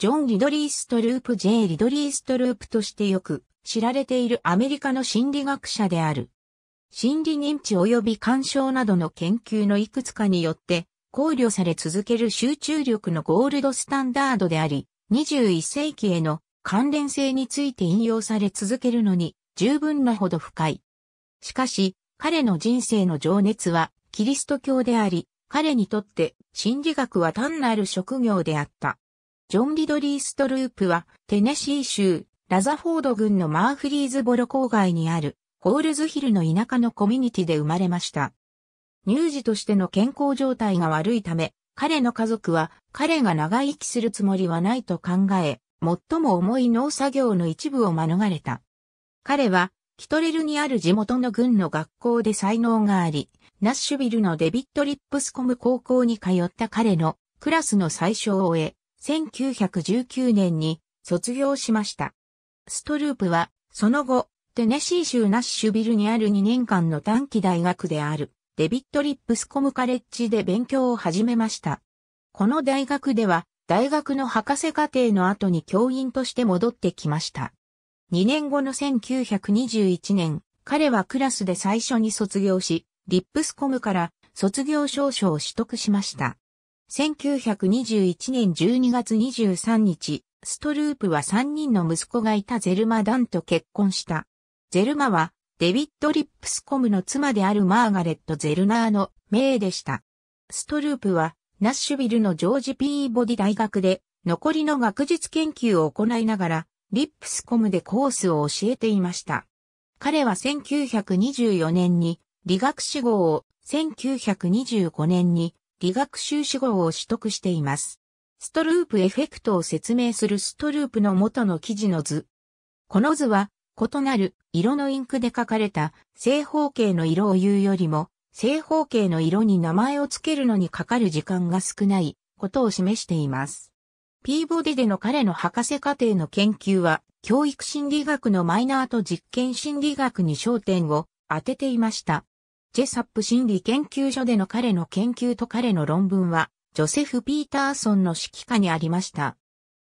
ジョン・リドリー・ストループ J・ リドリー・ストループとしてよく知られているアメリカの心理学者である。心理認知及び干渉などの研究のいくつかによって考慮され続ける集中力のゴールドスタンダードであり、21世紀への関連性について引用され続けるのに十分なほど深い。しかし、彼の人生の情熱はキリスト教であり、彼にとって心理学は単なる職業であった。ジョン・リドリー・ストループは、テネシー州、ラザフォード郡のマーフリーズボロ郊外にある、ホールズヒルの田舎のコミュニティで生まれました。乳児としての健康状態が悪いため、彼の家族は、彼が長生きするつもりはないと考え、最も重い農作業の一部を免れた。彼は、キトレルにある地元の軍の学校で才能があり、ナッシュビルのデビット・リップスコム高校に通った彼のクラスの最小を終え、1919年に卒業しました。ストループは、その後、テネシー州ナッシュビルにある2年間の短期大学である、デビット・リップスコムカレッジで勉強を始めました。この大学では、大学の博士課程の後に教員として戻ってきました。2年後の1921年、彼はクラスで最初に卒業し、リップスコムから卒業証書を取得しました。1921年12月23日、ストループは3人の息子がいたゼルマ・ダンと結婚した。ゼルマは、デビッド・リップスコムの妻であるマーガレット・ゼルナーの命でした。ストループは、ナッシュビルのジョージ・ピーボディ大学で、残りの学術研究を行いながら、リップスコムでコースを教えていました。彼は1924年に理学士号を、1925年に理学修士号を取得しています。ストループエフェクトを説明するストループの元の記事の図。この図は、異なる色のインクで書かれた正方形の色を言うよりも、正方形の色に名前を付けるのにかかる時間が少ないことを示しています。ピーボディでの彼の博士課程の研究は、教育心理学のマイナーと実験心理学に焦点を当てていました。ジェサップ心理研究所での彼の研究と彼の論文は、ジョセフ・ピーターソンの指揮下にありました。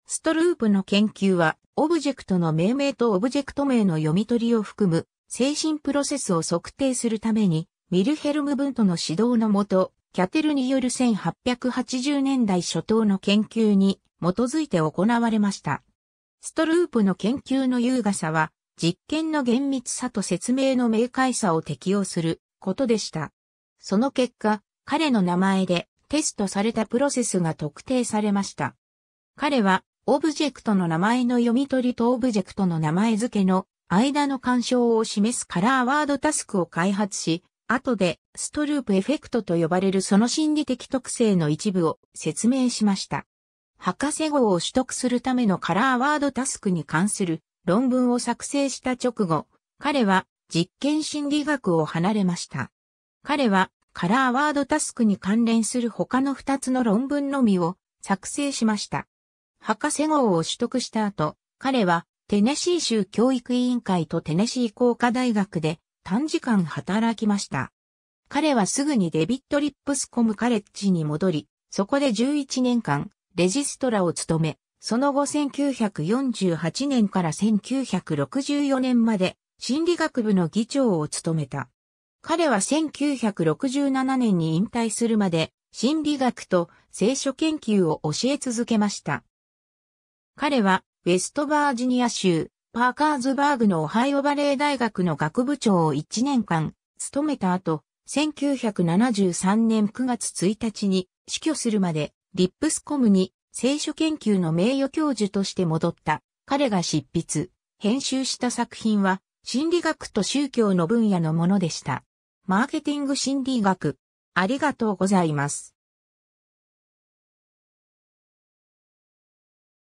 ストループの研究は、オブジェクトの命名とオブジェクト名の読み取りを含む、精神プロセスを測定するために、ミルヘルム・ブントの指導のもと、キャテルによる1880年代初頭の研究に基づいて行われました。ストループの研究の優雅さは、実験の厳密さと説明の明快さを適用することでした。その結果、彼の名前でテストされたプロセスが特定されました。彼は、オブジェクトの名前の読み取りとオブジェクトの名前付けの間の干渉を示すカラーワードタスクを開発し、後でストループエフェクトと呼ばれるその心理的特性の一部を説明しました。博士号を取得するためのカラーワードタスクに関する論文を作成した直後、彼は実験心理学を離れました。彼はカラーワードタスクに関連する他の2つの論文のみを作成しました。博士号を取得した後、彼はテネシー州教育委員会とテネシー工科大学で短時間働きました。彼はすぐにデビット・リップスコムカレッジに戻り、そこで11年間レジストラを務め、その後1948年から1964年まで心理学部の議長を務めた。彼は1967年に引退するまで心理学と聖書研究を教え続けました。彼はウェストバージニア州パーカーズバーグのオハイオバレー大学の学部長を1年間務めた後、1973年9月1日に死去するまでリップスコムに聖書研究の名誉教授として戻った。彼が執筆、編集した作品は心理学と宗教の分野のものでした。マーケティング心理学。ありがとうございます。